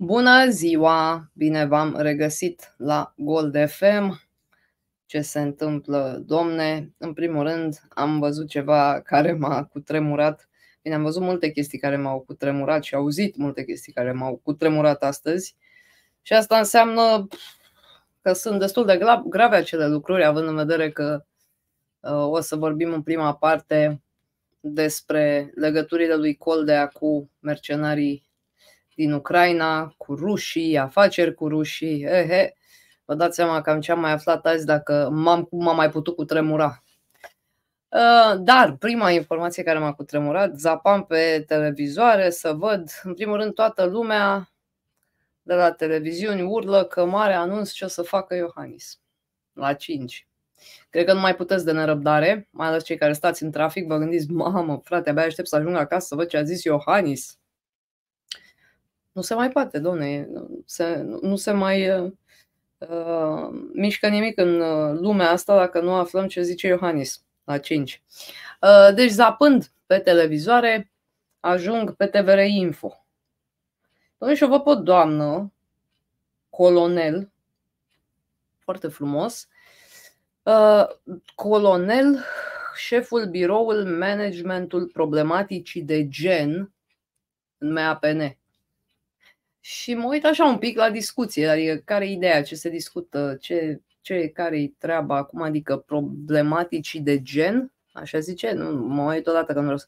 Bună ziua! Bine v-am regăsit la Gold FM. Ce se întâmplă, domne? În primul rând, am văzut ceva care m-a cutremurat. Bine, am văzut multe chestii care m-au cutremurat și auzit multe chestii care m-au cutremurat astăzi. Și asta înseamnă că sunt destul de grave acele lucruri, având în vedere că uh, o să vorbim în prima parte despre legăturile lui Coldea cu mercenarii din Ucraina, cu rușii, afaceri cu rușii. Ehe. Vă dați seama am ce am mai aflat azi dacă m-am, am mai putut cu tremura. Uh, dar prima informație care m-a cutremurat, zapam pe televizoare să văd, în primul rând, toată lumea de la televiziuni urlă că mare anunț ce o să facă Iohannis la 5. Cred că nu mai puteți de nerăbdare, mai ales cei care stați în trafic, vă gândiți, mamă, frate, abia aștept să ajung acasă să văd ce a zis Iohannis. Nu se mai poate, domne, se, nu se mai uh, uh mișcă nimic în uh, lumea asta dacă nu aflăm ce zice Iohannis la 5. Uh, deci, zapând pe televizoare, ajung pe TVR Info. Domnul și vă pot, doamnă, colonel, foarte frumos, uh, colonel, șeful biroul managementul problematicii de gen în MAPN și mă uit așa un pic la discuție, adică care e ideea, ce se discută, ce, ce care e treaba acum, adică problematicii de gen, așa zice, nu, mă uit odată că nu vreau să...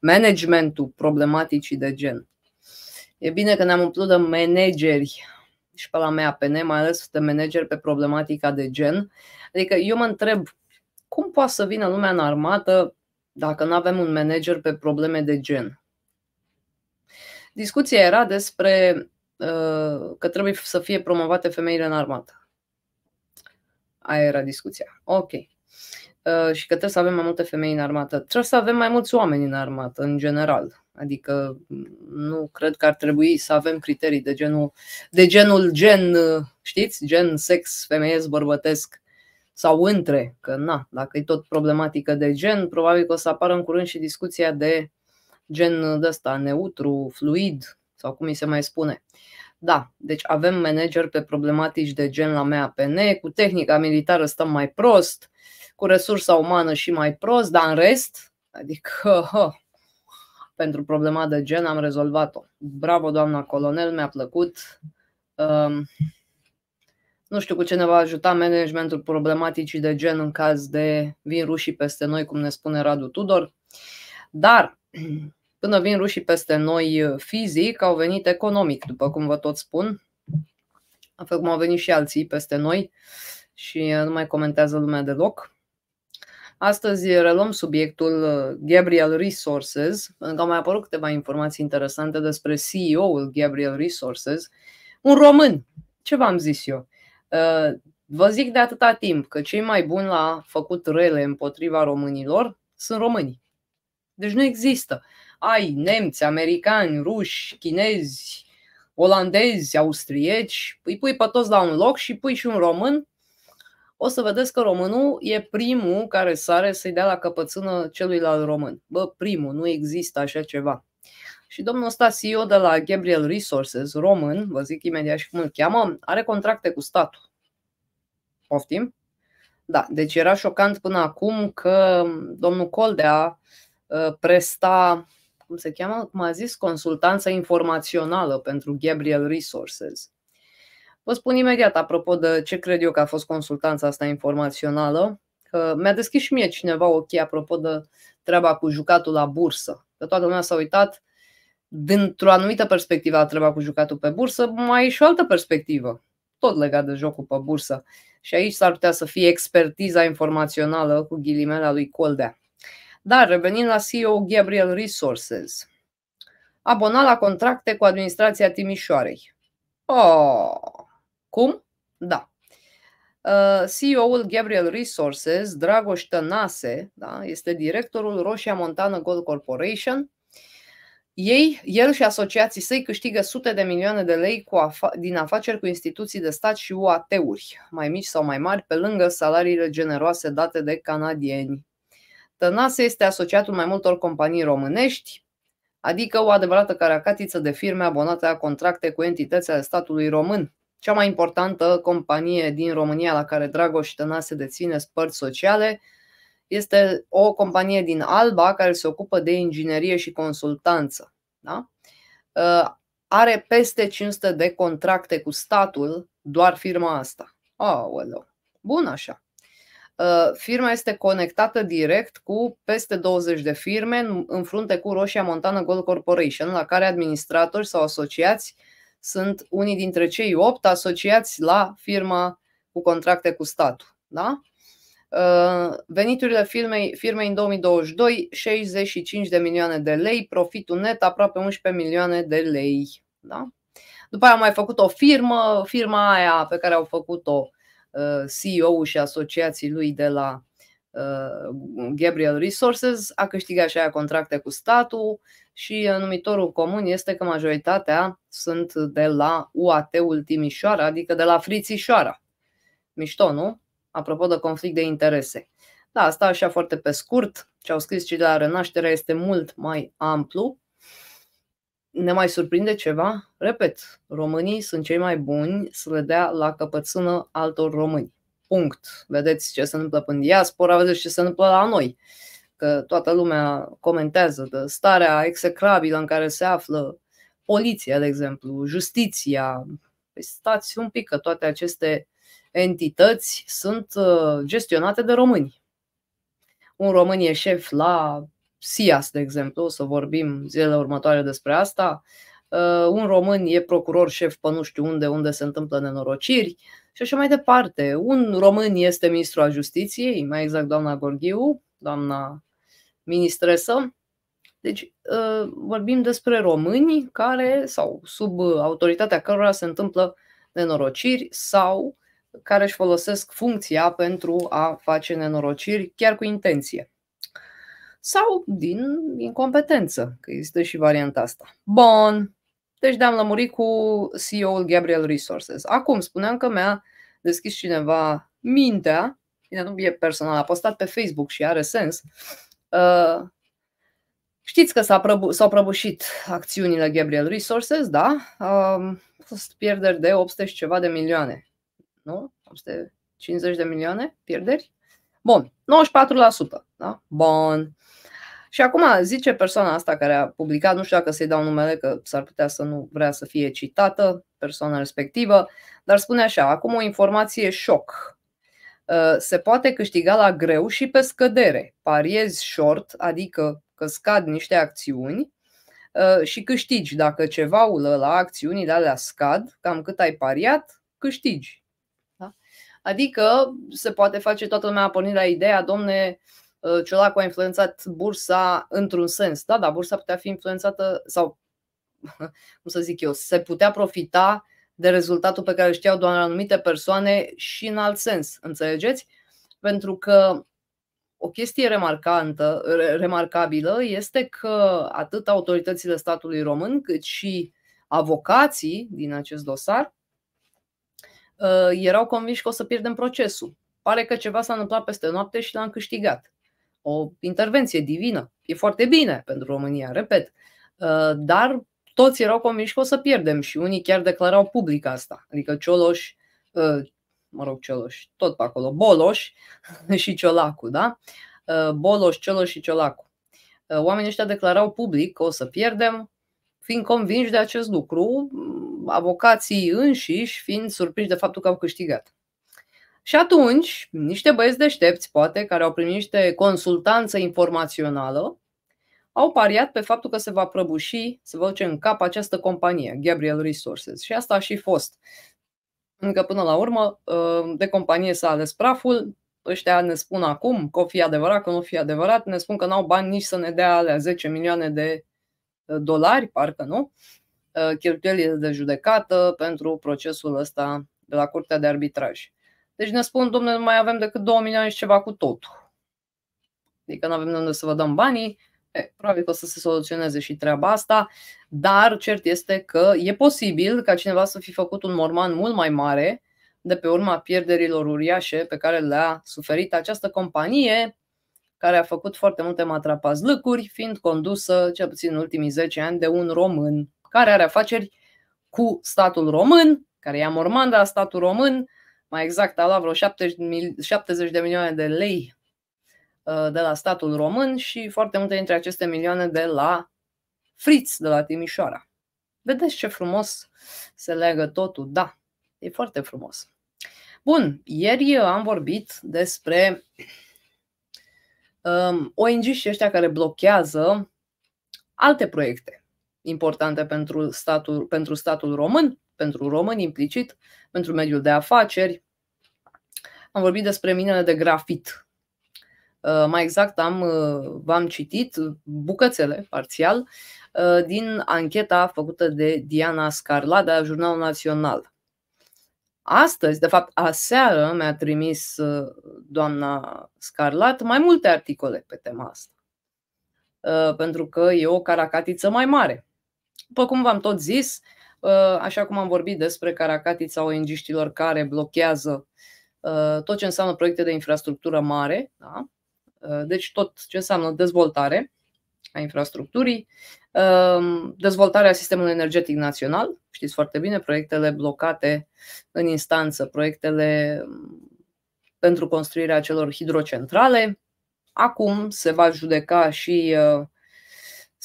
Managementul problematicii de gen. E bine că ne-am umplut de manageri și pe la mea PN, mai ales de manageri pe problematica de gen. Adică eu mă întreb, cum poate să vină lumea în armată dacă nu avem un manager pe probleme de gen? Discuția era despre Uh, că trebuie să fie promovate femeile în armată. Aia era discuția. Ok. Uh, și că trebuie să avem mai multe femei în armată. Trebuie să avem mai mulți oameni în armată, în general. Adică nu cred că ar trebui să avem criterii de genul, de genul gen, uh, știți, gen sex, femeiesc, bărbătesc sau între, că na, dacă e tot problematică de gen, probabil că o să apară în curând și discuția de gen de neutru, fluid, sau cum mi se mai spune. Da, deci avem manageri pe problematici de gen la PN, cu tehnica militară stăm mai prost, cu resursa umană și mai prost, dar în rest, adică hă, pentru problema de gen am rezolvat-o. Bravo, doamna colonel, mi-a plăcut. Um, nu știu cu ce ne va ajuta managementul problematicii de gen în caz de vin rușii peste noi, cum ne spune Radu Tudor. Dar Până vin rușii peste noi uh, fizic, au venit economic, după cum vă tot spun. La cum au venit și alții peste noi și uh, nu mai comentează lumea deloc. Astăzi uh, reluăm subiectul Gabriel Resources, pentru că au mai apărut câteva informații interesante despre CEO-ul Gabriel Resources, un român. Ce v-am zis eu? Vă zic de atâta timp că cei mai buni la făcut rele împotriva românilor sunt români. Deci nu există ai nemți, americani, ruși, chinezi, olandezi, austrieci, îi pui pe toți la un loc și pui și un român, o să vedeți că românul e primul care sare să-i dea la căpățână celuilalt român. Bă, primul, nu există așa ceva. Și domnul ăsta CEO de la Gabriel Resources, român, vă zic imediat și cum îl cheamă, are contracte cu statul. Poftim? Da, deci era șocant până acum că domnul Coldea ă, presta cum se cheamă, cum a zis, consultanță informațională pentru Gabriel Resources. Vă spun imediat, apropo de ce cred eu că a fost consultanța asta informațională, că mi-a deschis și mie cineva ochii apropo de treaba cu jucatul la bursă. Că toată lumea s-a uitat dintr-o anumită perspectivă la treaba cu jucatul pe bursă, mai e și o altă perspectivă, tot legat de jocul pe bursă. Și aici s-ar putea să fie expertiza informațională cu ghilimele lui Coldea. Dar revenind la CEO Gabriel Resources, abonat la contracte cu administrația Timișoarei. Oh, cum? Da. Uh, CEO-ul Gabriel Resources, Dragoș Tănase, da, este directorul Roșia Montană Gold Corporation. Ei, el și asociații săi câștigă sute de milioane de lei cu afa- din afaceri cu instituții de stat și UAT-uri, mai mici sau mai mari, pe lângă salariile generoase date de canadieni. Tănase este asociatul mai multor companii românești, adică o adevărată caracatiță de firme abonate la contracte cu entități ale statului român. Cea mai importantă companie din România la care Dragoș Tănase deține spărți sociale este o companie din Alba care se ocupă de inginerie și consultanță. Da? Uh, are peste 500 de contracte cu statul doar firma asta. well, bun așa. Uh, firma este conectată direct cu peste 20 de firme în, frunte cu Roșia Montana Gold Corporation, la care administratori sau asociați sunt unii dintre cei 8 asociați la firma cu contracte cu statul. Da? Uh, veniturile firmei, firmei în 2022, 65 de milioane de lei, profitul net aproape 11 milioane de lei. Da? După aia am mai făcut o firmă, firma aia pe care au făcut-o Uh, CEO-ul și asociații lui de la uh, Gabriel Resources, a câștigat și aia contracte cu statul și numitorul comun este că majoritatea sunt de la UAT-ul Timișoara, adică de la Frițișoara. Mișto, nu? Apropo de conflict de interese. Da, asta așa foarte pe scurt. Ce au scris și de la Renaștere este mult mai amplu ne mai surprinde ceva? Repet, românii sunt cei mai buni să le dea la căpățână altor români. Punct. Vedeți ce se întâmplă în diaspora, vedeți ce se întâmplă la noi. Că toată lumea comentează de starea execrabilă în care se află poliția, de exemplu, justiția. Păi stați un pic că toate aceste entități sunt uh, gestionate de români. Un român e șef la SIAS, de exemplu, o să vorbim zilele următoare despre asta, uh, un român e procuror șef pe nu știu unde, unde se întâmplă nenorociri și așa mai departe. Un român este ministru al justiției, mai exact doamna Gorghiu, doamna ministresă. Deci uh, vorbim despre români care sau sub autoritatea cărora se întâmplă nenorociri sau care își folosesc funcția pentru a face nenorociri chiar cu intenție sau din incompetență, că există și varianta asta. Bun. Deci ne-am lămurit cu CEO-ul Gabriel Resources. Acum, spuneam că mi-a deschis cineva mintea, bine, nu e personal, a postat pe Facebook și are sens. Uh, știți că s-a prăbu- s-au prăbușit acțiunile Gabriel Resources, da? Uh, fost pierderi de 800 și ceva de milioane, nu? 850 de milioane pierderi? Bun, 94%. Da? Bun. Și acum zice persoana asta care a publicat, nu știu dacă să-i dau numele, că s-ar putea să nu vrea să fie citată persoana respectivă, dar spune așa, acum o informație șoc. Ă, se poate câștiga la greu și pe scădere. Pariezi short, adică că scad niște acțiuni ă, și câștigi. Dacă ceva la acțiunile alea scad, cam cât ai pariat, câștigi. Adică se poate face toată lumea a pornit la ideea, domne, ă, Ciolacu a influențat bursa într-un sens. Da, dar bursa putea fi influențată sau, cum să zic eu, se putea profita de rezultatul pe care știau doar anumite persoane și în alt sens, înțelegeți? Pentru că o chestie remarcantă, remarcabilă este că atât autoritățile statului român cât și avocații din acest dosar Uh, erau convinși că o să pierdem procesul. Pare că ceva s-a întâmplat peste noapte și l-am câștigat. O intervenție divină. E foarte bine pentru România, repet. Uh, dar toți erau convinși că o să pierdem și unii chiar declarau public asta. Adică Cioloș, uh, mă rog, Cioloș, tot pe acolo, Boloș și Ciolacu, da? Boloș, Cioloș și Ciolacu. Oamenii ăștia declarau public că o să pierdem, fiind convinși de acest lucru, avocații înșiși fiind surprinși de faptul că au câștigat. Și atunci, niște băieți deștepți, poate, care au primit niște consultanță informațională, au pariat pe faptul că se va prăbuși, se va duce în cap această companie, Gabriel Resources. Și asta a și fost. Încă până la urmă, uh, de companie s-a ales praful, ăștia ne spun acum că o fi adevărat, că nu o fi adevărat, ne spun că n-au bani nici să ne dea alea 10 milioane de uh, dolari, parcă nu, Uh, cheltuielile de judecată pentru procesul ăsta de la Curtea de Arbitraj. Deci ne spun, domnule, mai avem decât 2 milioane și ceva cu totul. Adică nu avem de unde să vă dăm banii, e, probabil că o să se soluționeze și treaba asta, dar cert este că e posibil ca cineva să fi făcut un morman mult mai mare de pe urma pierderilor uriașe pe care le-a suferit această companie, care a făcut foarte multe matrapazlăcuri, fiind condusă, cel puțin în ultimii 10 ani, de un român care are afaceri cu statul român, care ia mormanda statul român, mai exact a luat vreo 70 de milioane de lei uh, de la statul român și foarte multe dintre aceste milioane de la Fritz, de la Timișoara. Vedeți ce frumos se leagă totul, da, e foarte frumos. Bun, ieri am vorbit despre um, ONG și ăștia care blochează alte proiecte importante pentru statul, pentru statul român, pentru român implicit, pentru mediul de afaceri. Am vorbit despre minele de grafit. Uh, mai exact, am, uh, v-am citit bucățele, parțial, uh, din ancheta făcută de Diana Scarla de la Jurnalul Național. Astăzi, de fapt, aseară mi-a trimis doamna Scarlat mai multe articole pe tema asta. Pentru că e o caracatiță mai mare. După cum v-am tot zis, uh, așa cum am vorbit despre caracatița ONG-știlor care blochează uh, tot ce înseamnă proiecte de infrastructură mare, da? Uh, deci tot ce înseamnă dezvoltare a infrastructurii, dezvoltarea sistemului energetic național, știți foarte bine, proiectele blocate în instanță, proiectele mm, pentru construirea celor hidrocentrale. Acum se va judeca și uh,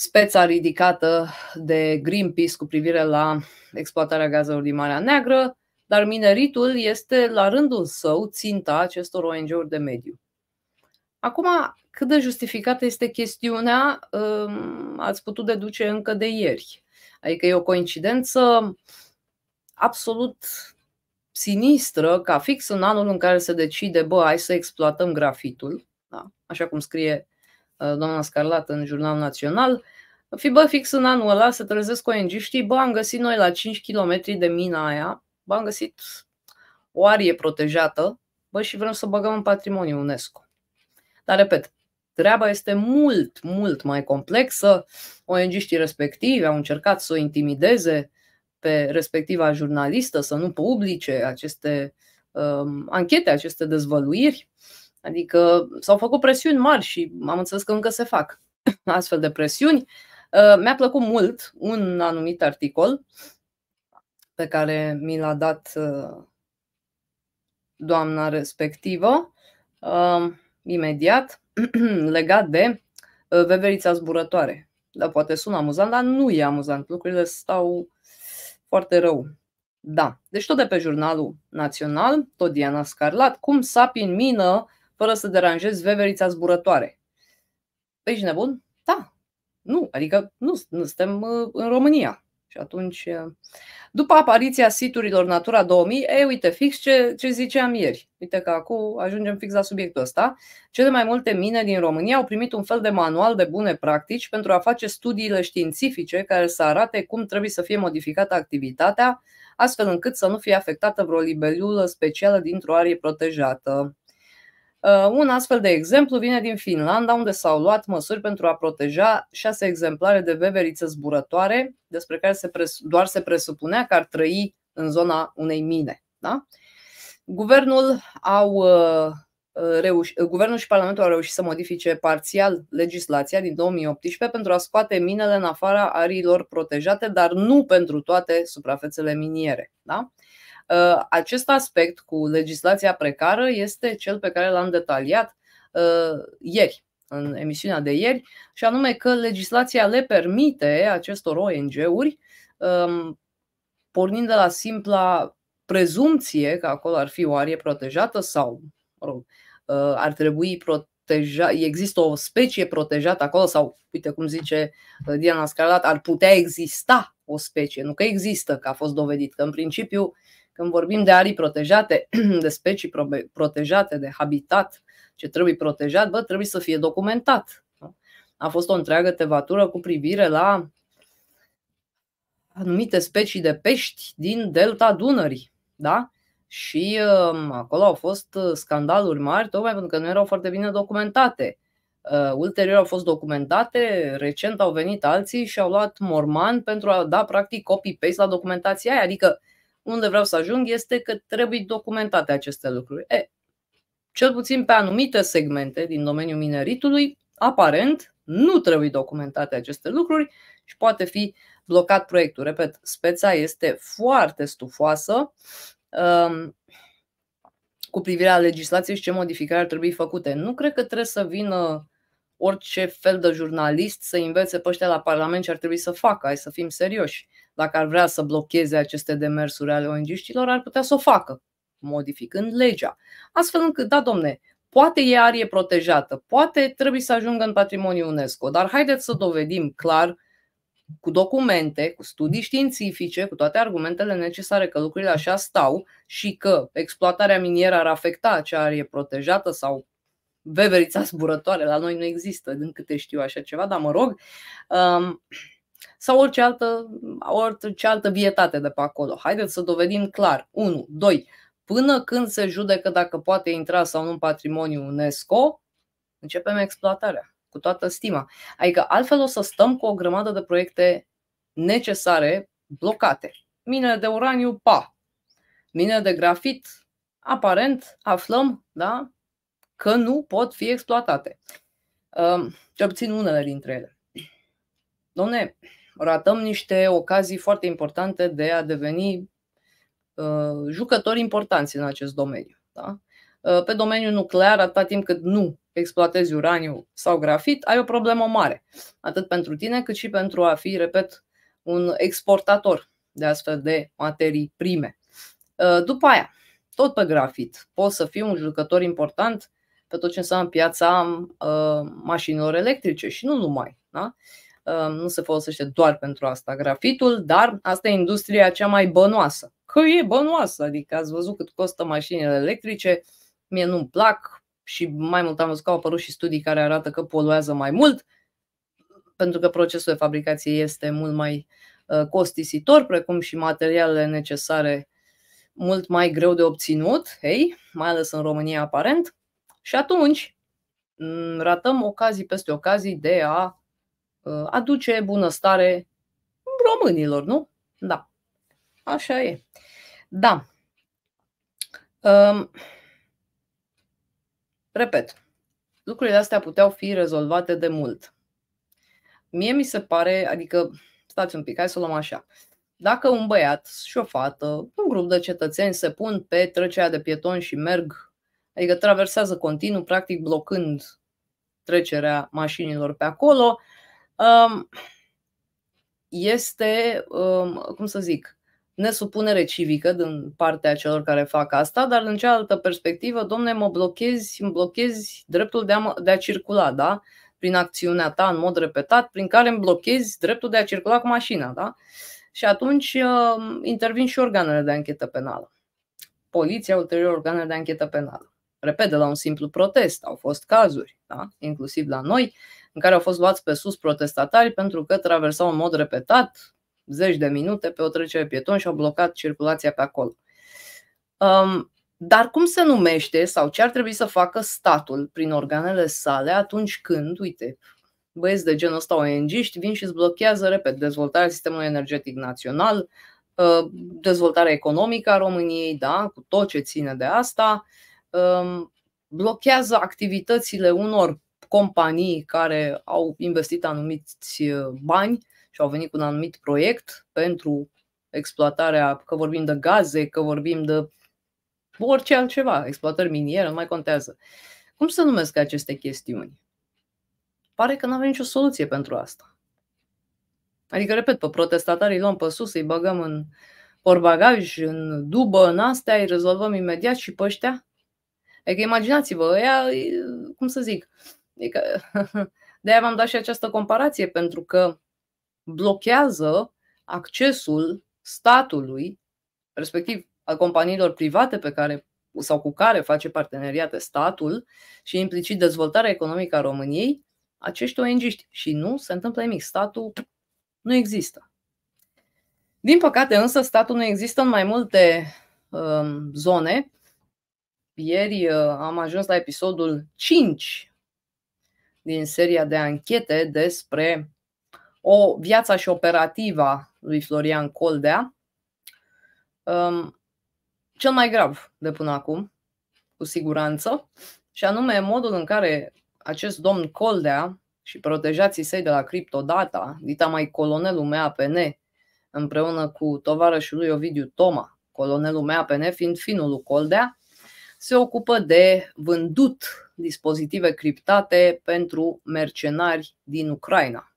speța ridicată de Greenpeace cu privire la exploatarea gazelor din Marea Neagră, dar mineritul este la rândul său ținta acestor ONG-uri de mediu. Acum, cât de justificată este chestiunea, um, ați putut deduce încă de ieri. Adică e o coincidență absolut sinistră ca fix în anul în care se decide, bă, hai să exploatăm grafitul, da? așa cum scrie Uh, doamna Scarlat în Jurnal Național, fi bă, fix în anul ăla să trezesc ong știi, bă, am găsit noi la 5 km de mina aia, bă, am găsit o arie protejată, bă, și vrem să o băgăm în patrimoniu UNESCO. Dar, repet, treaba este mult, mult mai complexă. ong respectivi au încercat să o intimideze pe respectiva jurnalistă, să nu publice aceste um, anchete, aceste dezvăluiri. Uh, Adică s-au făcut presiuni mari și am înțeles că încă se fac astfel de presiuni. Uh, mi-a plăcut mult un anumit articol pe care mi l-a dat uh, doamna respectivă uh, imediat legat de veverița zburătoare. Da, poate sună amuzant, dar nu e amuzant. Lucrurile stau foarte rău. Da. Deci tot de pe Jurnalul Național, tot Diana Scarlat, cum sapi în mină fără să deranjezi veverița zburătoare. Păi ești nebun? Da. Nu, adică nu, nu suntem uh, în România. Și atunci, uh, după apariția siturilor Natura 2000, e, uite, fix ce, ce ziceam ieri. Uite că acum ajungem fix la subiectul ăsta. Cele mai multe mine din România au primit un fel de manual de bune practici pentru a face studiile științifice care să arate cum trebuie să fie modificată activitatea, astfel încât să nu fie afectată vreo libelulă specială dintr-o arie protejată. Uh, un astfel de exemplu vine din Finlanda, unde s-au luat măsuri pentru a proteja șase exemplare de veveriță zburătoare, despre care se pres- doar se presupunea că ar trăi în zona unei mine. Da? Guvernul, au, uh, uh, reuș- Guvernul și Parlamentul au reușit să modifice parțial legislația din 2018 pentru a scoate minele în afara ariilor protejate, dar nu pentru toate suprafețele miniere. Da? Uh, acest aspect cu legislația precară este cel pe care l-am detaliat uh, ieri, în emisiunea de ieri, și anume că legislația le permite acestor ONG-uri, um, pornind de la simpla prezumție că acolo ar fi o arie protejată sau mă rog, uh, ar trebui proteja, există o specie protejată acolo sau, uite cum zice Diana Scarlat, ar putea exista o specie, nu că există, că a fost dovedit, că în principiu uh, când vorbim de arii protejate, de specii protejate, de habitat ce trebuie protejat, bă, trebuie să fie documentat. A fost o întreagă tevatură cu privire la anumite specii de pești din delta Dunării. Da? Și uh, acolo au fost uh, scandaluri mari, tocmai pentru că nu erau foarte bine documentate. Uh, ulterior au fost documentate, recent au venit alții și au luat morman pentru a da practic copy-paste la documentația aia. Adică unde vreau să ajung este că trebuie documentate aceste lucruri. E, cel puțin pe anumite segmente din domeniul mineritului, aparent, nu trebuie documentate aceste lucruri și poate fi blocat proiectul. Repet, speța este foarte stufoasă um, cu privire la legislație și ce modificări ar trebui făcute. Nu cred că trebuie să vină orice fel de jurnalist să învețe pe ăștia la Parlament ce ar trebui să facă, hai să fim serioși. Dacă ar vrea să blocheze aceste demersuri ale ong ar putea să o facă, modificând legea. Astfel încât, da, domne, poate e arie protejată, poate trebuie să ajungă în Patrimoniul UNESCO, dar haideți să dovedim clar cu documente, cu studii științifice, cu toate argumentele necesare că lucrurile așa stau și că exploatarea minieră ar afecta acea arie protejată sau veverița zburătoare, la noi nu există, din câte știu așa ceva, dar mă rog, um, sau orice altă, orice altă vietate de pe acolo. Haideți să dovedim clar. 1. 2. Până când se judecă dacă poate intra sau nu în patrimoniu UNESCO, începem exploatarea, cu toată stima. Adică altfel o să stăm cu o grămadă de proiecte necesare blocate. Mine de uraniu, pa. Mine de grafit, aparent, aflăm, da? că nu pot fi exploatate. Ce obțin unele dintre ele. Domne, ratăm niște ocazii foarte importante de a deveni uh, jucători importanți în acest domeniu. Da? Uh, pe domeniul nuclear, atâta timp cât nu exploatezi uraniu sau grafit, ai o problemă mare, atât pentru tine cât și pentru a fi, repet, un exportator de astfel de materii prime. Uh, după aia, tot pe grafit, poți să fii un jucător important pe tot ce înseamnă piața uh, mașinilor electrice și nu numai. Da? Uh, nu se folosește doar pentru asta grafitul, dar asta e industria cea mai bănoasă. Că e bănoasă, adică ați văzut cât costă mașinile electrice, mie nu-mi plac și mai mult am văzut că au apărut și studii care arată că poluează mai mult, pentru că procesul de fabricație este mult mai uh, costisitor, precum și materialele necesare mult mai greu de obținut, hey, mai ales în România aparent. Și atunci mm, ratăm ocazii peste ocazii de a ă, aduce bunăstare românilor, nu? Da. Așa e. Da. Um, repet, lucrurile astea puteau fi rezolvate de mult. Mie mi se pare, adică, stați un pic, hai să o luăm așa. Dacă un băiat și o fată, un grup de cetățeni se pun pe trecerea de pieton și merg Adică traversează continuu, practic blocând trecerea mașinilor pe acolo. Um, este, um, cum să zic, nesupunere civică din partea celor care fac asta, dar în cealaltă perspectivă, domne, mă blochezi, îmi blochezi dreptul de a, mă, de a circula, da? prin acțiunea ta în mod repetat, prin care îmi blochezi dreptul de a circula cu mașina. Da? Și atunci um, intervin și organele de anchetă penală. Poliția, ulterior organele de anchetă penală repet, de la un simplu protest. Au fost cazuri, da? inclusiv la noi, în care au fost luați pe sus protestatari pentru că traversau în mod repetat zeci de minute pe o trecere pieton și au blocat circulația pe acolo. Um, dar cum se numește sau ce ar trebui să facă statul prin organele sale atunci când, uite, băieți de genul ăsta ong vin și îți blochează repet, dezvoltarea sistemului energetic național, uh, dezvoltarea economică a României, da, cu tot ce ține de asta, uh, blochează activitățile unor companii care au investit anumiți uh, bani și au venit cu un anumit proiect pentru exploatarea, că vorbim de gaze, că vorbim de orice altceva, exploatări miniere, nu mai contează. Cum se numesc aceste chestiuni? Pare că nu avem nicio soluție pentru asta. Adică, repet, pe protestatarii luăm pe sus, îi băgăm în porbagaj, în dubă, în astea, îi rezolvăm imediat și pe ăștia Adică imaginați-vă, ea, cum să zic, adică, de-aia v-am dat și această comparație, pentru că blochează accesul statului, respectiv al companiilor private pe care sau cu care face parteneriate statul și implicit dezvoltarea economică a României, acești ong Și nu se întâmplă nimic. Statul nu există. Din păcate, însă, statul nu există în mai multe um, zone ieri uh, am ajuns la episodul 5 din seria de anchete despre o viața și operativa lui Florian Coldea. Um, cel mai grav de până acum, cu siguranță, și anume modul în care acest domn Coldea și protejații săi de la Criptodata, dita mai colonelul APN, împreună cu tovarășul lui Ovidiu Toma, colonelul meu APN fiind finul lui Coldea, se ocupă de vândut dispozitive criptate pentru mercenari din Ucraina,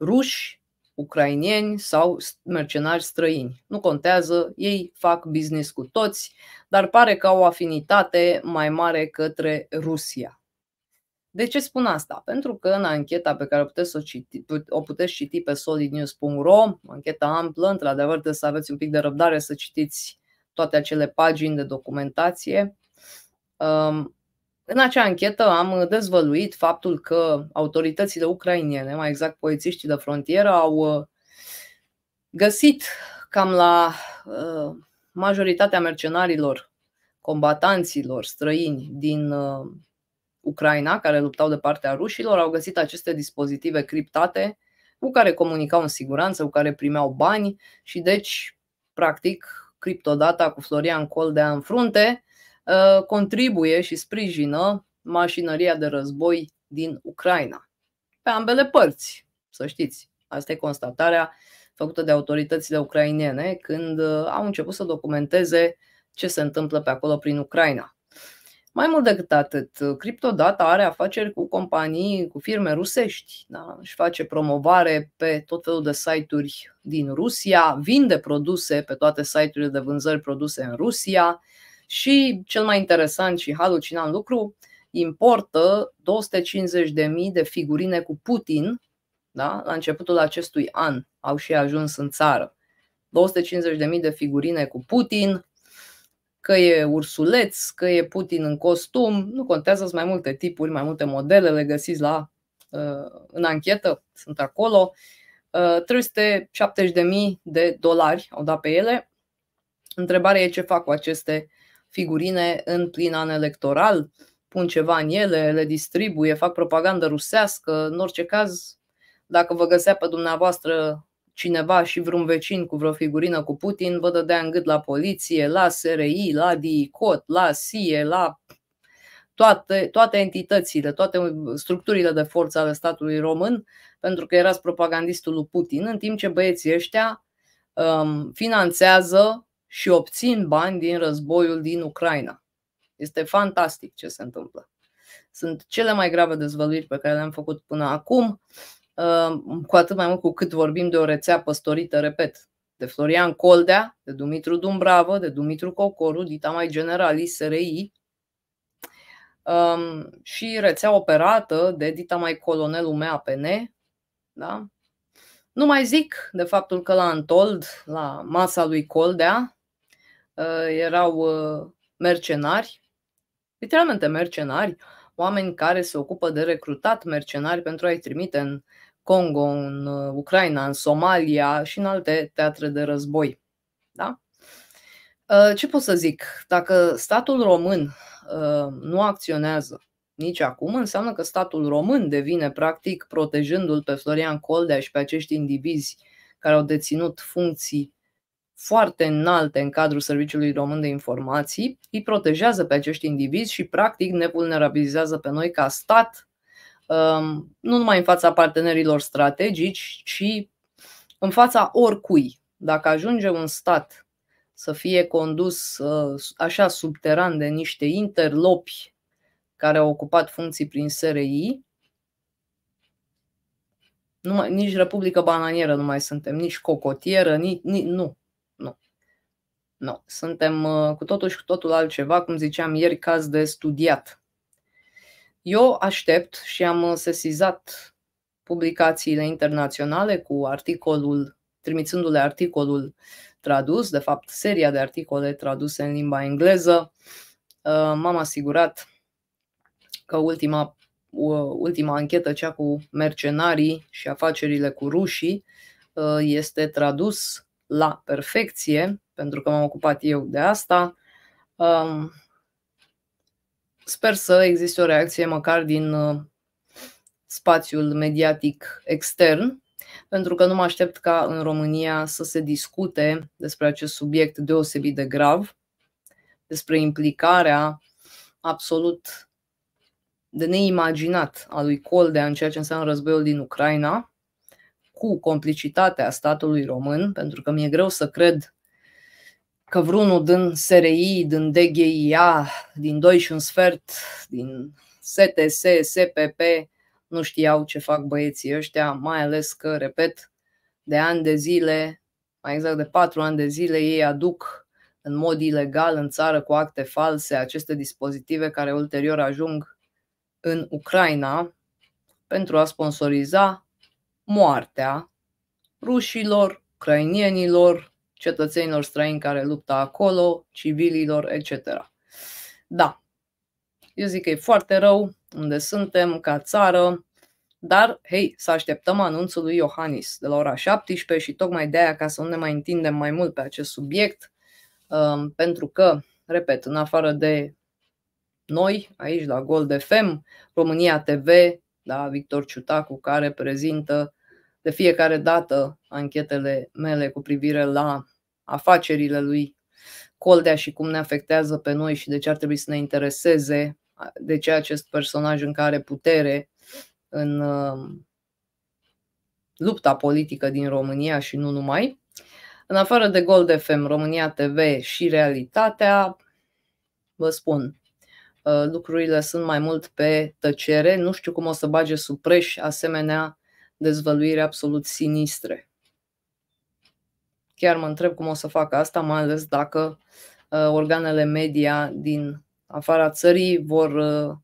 ruși, ucrainieni sau mercenari străini. Nu contează, ei fac business cu toți, dar pare că au o afinitate mai mare către Rusia. De ce spun asta? Pentru că în ancheta pe care o puteți, o citi, o puteți citi pe solidnews.ro, ancheta amplă, într-adevăr trebuie să aveți un pic de răbdare să citiți toate acele pagini de documentație. Um, în acea anchetă am dezvăluit faptul că autoritățile ucrainiene, mai exact polițiștii de frontieră, au uh, găsit cam la uh, majoritatea mercenarilor, combatanților străini din uh, Ucraina, care luptau de partea rușilor, au găsit aceste dispozitive criptate cu care comunicau în siguranță, cu care primeau bani și deci, practic, Criptodata cu Florian Coldea în frunte, uh, contribuie și sprijină mașinăria de război din Ucraina. Pe ambele părți, să știți. Asta e constatarea făcută de autoritățile ucrainene când uh, au început să documenteze ce se întâmplă pe acolo prin Ucraina. Mai mult decât atât, CryptoData are afaceri cu companii, cu firme rusești, da? își face promovare pe tot felul de site-uri din Rusia, vinde produse pe toate site-urile de vânzări produse în Rusia și, cel mai interesant și halucinant lucru, importă 250.000 de figurine cu Putin da? la începutul acestui an. Au și ajuns în țară. 250.000 de figurine cu Putin, că e ursuleț, că e Putin în costum, nu contează, sunt mai multe tipuri, mai multe modele, le găsiți la, uh, în anchetă, sunt acolo. 370.000 uh, de dolari au dat pe ele. Întrebarea e ce fac cu aceste figurine în plin an electoral, pun ceva în ele, le distribuie, fac propagandă rusească, în orice caz, dacă vă găsea pe dumneavoastră cineva și vreun vecin cu vreo figurină cu Putin vă dădea în gât la poliție, la SRI, la DICOT, la SIE, la toate, toate entitățile, toate structurile de forță ale statului român, pentru că erați propagandistul lui Putin, în timp ce băieții ăștia um, finanțează și obțin bani din războiul din Ucraina. Este fantastic ce se întâmplă. Sunt cele mai grave dezvăluiri pe care le-am făcut până acum. Ehm, cu atât mai mult cu cât vorbim de o rețea păstorită, repet, de Florian Coldea, de Dumitru Dumbravă, de Dumitru Cocoru, dita mai general SRI, ehm, și rețea operată de dita mai colonelul MAPN, da? Nu mai zic de faptul că la Antold, la masa lui Coldea, ehm, erau mercenari, literalmente mercenari, oameni care se ocupă de recrutat mercenari pentru a-i trimite în Congo, în uh, Ucraina, în Somalia și în alte teatre de război. Da? Uh, ce pot să zic? Dacă statul român uh, nu acționează nici acum, înseamnă că statul român devine practic protejându-l pe Florian Coldea și pe acești indivizi care au deținut funcții foarte înalte în cadrul Serviciului Român de Informații, îi protejează pe acești indivizi și practic ne vulnerabilizează pe noi ca stat, um, nu numai în fața partenerilor strategici, ci în fața oricui. Dacă ajunge un stat să fie condus uh, așa subteran de niște interlopi care au ocupat funcții prin SRI, nu mai, nici Republică Bananieră nu mai suntem, nici cocotieră, nici, nici, nu. Nu. Nu. Suntem uh, cu totul și cu totul altceva, cum ziceam ieri, caz de studiat. Eu aștept și am uh, sesizat publicațiile internaționale cu articolul, trimițându-le articolul tradus, de fapt seria de articole traduse în limba engleză, uh, m-am asigurat că ultima, ultima anchetă, cea cu mercenarii și afacerile cu rușii, este tradus la perfecție, pentru că m-am ocupat eu de asta. Um, sper să existe o reacție măcar din uh, spațiul mediatic extern, pentru că nu mă aștept ca în România să se discute despre acest subiect deosebit de grav, despre implicarea absolut de neimaginat a lui Coldea în ceea ce înseamnă războiul din Ucraina, cu complicitatea statului român, pentru că mi-e greu să cred că vreunul din SRI, din DGIA, din 2 și un sfert, din STS, SPP, nu știau ce fac băieții ăștia, mai ales că, repet, de ani de zile, mai exact de patru ani de zile, ei aduc în mod ilegal în țară cu acte false aceste dispozitive care ulterior ajung în Ucraina pentru a sponsoriza moartea rușilor, ucrainienilor, cetățenilor străini care luptă acolo, civililor, etc. Da, eu zic că e foarte rău unde suntem ca țară, dar, hei, să așteptăm anunțul lui Iohannis de la ora 17 și tocmai de aia ca să nu ne mai întindem mai mult pe acest subiect, um, pentru că, repet, în afară de noi, aici la Gold FM, România TV, da, Victor Ciutacu, care prezintă de fiecare dată anchetele mele cu privire la afacerile lui Coldea și cum ne afectează pe noi și de ce ar trebui să ne intereseze, de ce acest personaj în care putere în um, lupta politică din România și nu numai. În afară de Gold FM, România TV și realitatea, vă spun, uh, lucrurile sunt mai mult pe tăcere. Nu știu cum o să bage supreși asemenea dezvăluiri absolut sinistre. Chiar mă întreb cum o să fac asta, mai ales dacă uh, organele media din afara țării vor uh,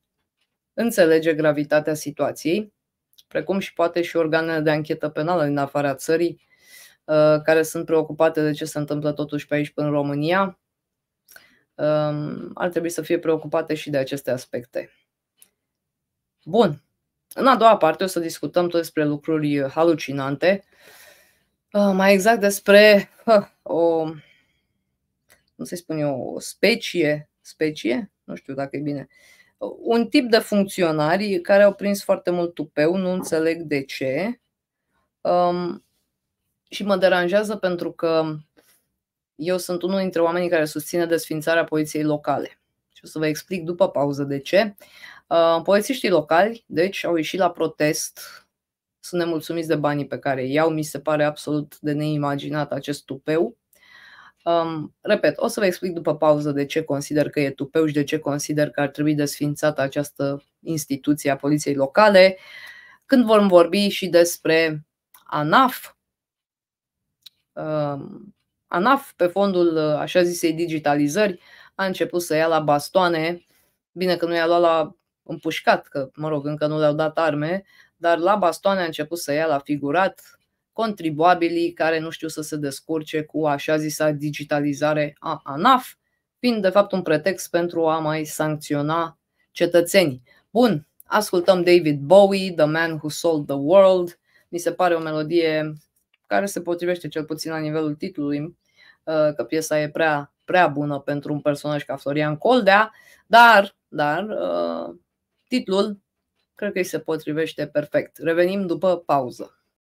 înțelege gravitatea situației, precum și poate și organele de anchetă penală din afara țării, uh, care sunt preocupate de ce se întâmplă totuși pe aici în România, um, ar trebui să fie preocupate și de aceste aspecte. Bun. În a doua parte o să discutăm tot despre lucruri uh, halucinante, uh, mai exact despre o, cum să spun eu, o specie, specie, nu știu dacă e bine, un tip de funcționari care au prins foarte mult tupeu, nu înțeleg de ce. Um, și mă deranjează pentru că eu sunt unul dintre oamenii care susține desfințarea poliției locale. Și o să vă explic după pauză de ce. Uh, poețiștii locali, deci, au ieșit la protest. Sunt nemulțumiți de banii pe care iau. Mi se pare absolut de neimaginat acest tupeu. Um, repet, o să vă explic după pauză de ce consider că e tupeu și de ce consider că ar trebui desfințată această instituție a poliției locale, când vom vorbi și despre ANAF, um, ANAF pe fondul așa zisei digitalizări, a început să ia la bastoane, bine că nu i-a luat la împușcat, că, mă rog, încă nu le-au dat arme, dar la bastoane a început să ia la figurat contribuabilii care nu știu să se descurce cu așa zisa digitalizare a ANAF, fiind de fapt un pretext pentru a mai sancționa cetățenii. Bun, ascultăm David Bowie, The Man Who Sold the World. Mi se pare o melodie care se potrivește cel puțin la nivelul titlului, uh, că piesa e prea prea bună pentru un personaj ca Florian Coldea, dar, dar uh, titlul cred că îi se potrivește perfect. Revenim după pauză.